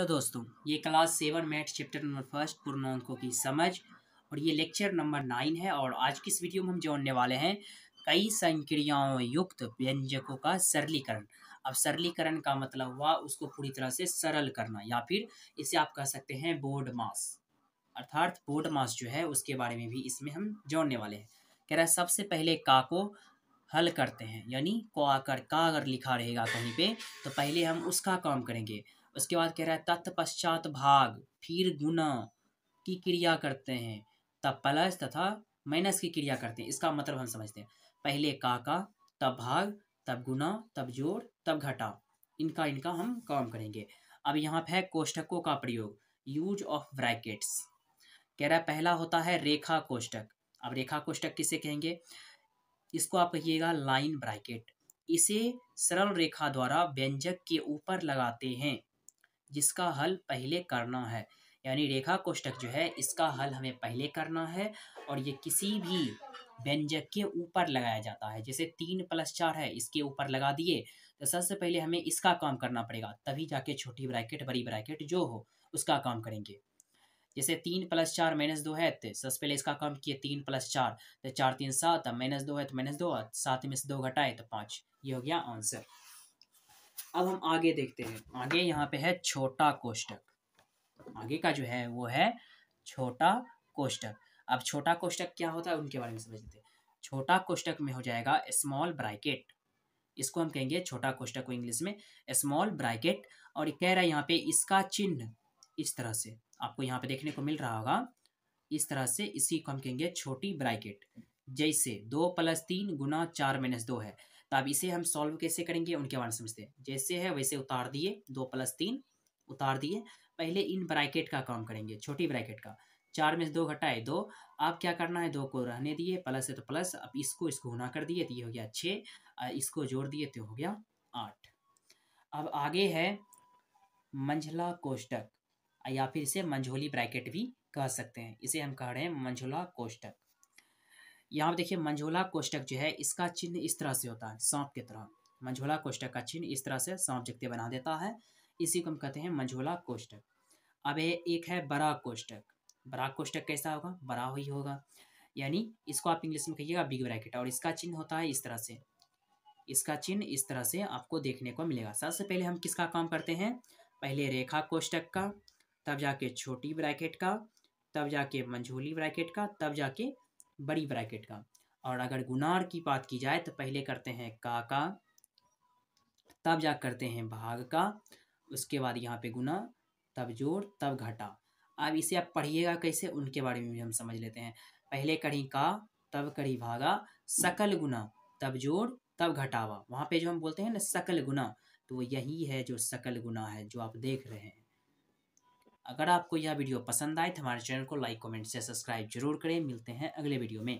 hello दोस्तों ये class seven math chapter number first पूर्णांकों की समझ और ये लेक्चर नंबर नाइन है और आज की इस वीडियो में हम जानने वाले हैं कई संक्रियाओं युक्त व्यंजकों का सरलीकरण अब सरलीकरण का मतलब हुआ उसको पूरी तरह से सरल करना या फिर इसे आप कह सकते हैं बोर्ड मास अर्थात बोर्ड मास जो है उसके बारे में भी इसमें हम जानने वाले हैं कह रहे हैं सबसे पहले का को हल करते हैं यानी को आकर का अगर लिखा रहेगा कहीं पे तो पहले हम उसका काम करेंगे उसके बाद कह रहा है तत्पश्चात भाग फिर गुना की क्रिया करते हैं तब प्लस तथा माइनस की क्रिया करते हैं इसका मतलब हम समझते हैं पहले काका तब भाग तब गुना तब जोड़ तब घटा इनका इनका हम काम करेंगे अब यहाँ पे है कोष्टकों का प्रयोग यूज ऑफ ब्रैकेट्स कह रहा है पहला होता है रेखा कोष्टक अब रेखा कोष्टक किसे कहेंगे इसको आप कहिएगा लाइन ब्रैकेट इसे सरल रेखा द्वारा व्यंजक के ऊपर लगाते हैं जिसका हल पहले करना है यानी रेखा कोष्टक जो है इसका हल हमें पहले करना है और ये किसी भी व्यंजक के ऊपर लगाया जाता है जैसे तीन प्लस चार है इसके ऊपर लगा दिए तो सबसे पहले हमें इसका काम करना पड़ेगा तभी जाके छोटी ब्रैकेट बड़ी ब्रैकेट जो हो उसका काम करेंगे जैसे तीन प्लस चार माइनस दो है तो सबसे पहले इसका काम किए तीन प्लस चार तो चार तीन सात माइनस दो है तो माइनस दो सात में से दो घटाए तो पाँच ये हो गया आंसर अब हम आगे देखते हैं आगे यहाँ पे है छोटा कोष्टक आगे का जो है वो है छोटा कोष्टक अब छोटा कोष्टक क्या होता है उनके बारे में समझ लेते हैं छोटा कोष्टक में हो जाएगा स्मॉल ब्राइकेट इसको हम कहेंगे छोटा कोष्टक को इंग्लिश में स्मॉल ब्राइकेट और कह रहा है यहाँ पे इसका चिन्ह इस तरह से आपको यहाँ पे देखने को मिल रहा होगा इस तरह से इसी को हम कहेंगे छोटी ब्राइकेट जैसे दो प्लस तीन गुना चार माइनस दो है तो अब इसे हम सॉल्व कैसे करेंगे उनके बारे में समझते हैं जैसे है वैसे उतार दिए दो प्लस तीन उतार दिए पहले इन ब्रैकेट का काम करेंगे छोटी ब्रैकेट का चार में से दो घटाए दो अब क्या करना है दो को रहने दिए प्लस है तो प्लस अब इसको इसको गुना कर दिए तो ये हो गया छः इसको जोड़ दिए तो हो गया आठ अब आगे है मंझला कोष्टक या फिर इसे मंझोली ब्रैकेट भी कह सकते हैं इसे हम कह रहे हैं मंझोला कोष्टक यहाँ देखिए मंझोला कोष्टक जो है इसका चिन्ह इस तरह से होता है सांप की तरह मंझोला कोष्टक का चिन्ह इस तरह से सांप जगते बना देता है इसी को हम कहते हैं मंझोला कोष्टक अब एक है बड़ा कोष्टक बड़ा कोष्टक कैसा होगा बड़ा ही होगा यानी इसको आप इंग्लिश में कहिएगा बिग ब्रैकेट और इसका चिन्ह होता है इस तरह से इसका चिन्ह इस तरह से आपको देखने को मिलेगा सबसे पहले हम किसका काम करते हैं पहले रेखा कोष्टक का तब जाके छोटी ब्रैकेट का तब जाके मंझोली ब्रैकेट का तब जाके बड़ी ब्रैकेट का और अगर गुनार की बात की जाए तो पहले करते हैं का का तब जा करते हैं भाग का उसके बाद यहाँ पे गुना तब जोड़ तब घटा अब इसे आप पढ़िएगा कैसे उनके बारे में भी हम समझ लेते हैं पहले करी का तब करी भागा सकल गुना तब जोड़ तब घटावा वहाँ पे जो हम बोलते हैं ना सकल गुना तो यही है जो सकल गुना है जो आप देख रहे हैं अगर आपको यह वीडियो पसंद आए तो हमारे चैनल को लाइक कमेंट से सब्सक्राइब जरूर करें मिलते हैं अगले वीडियो में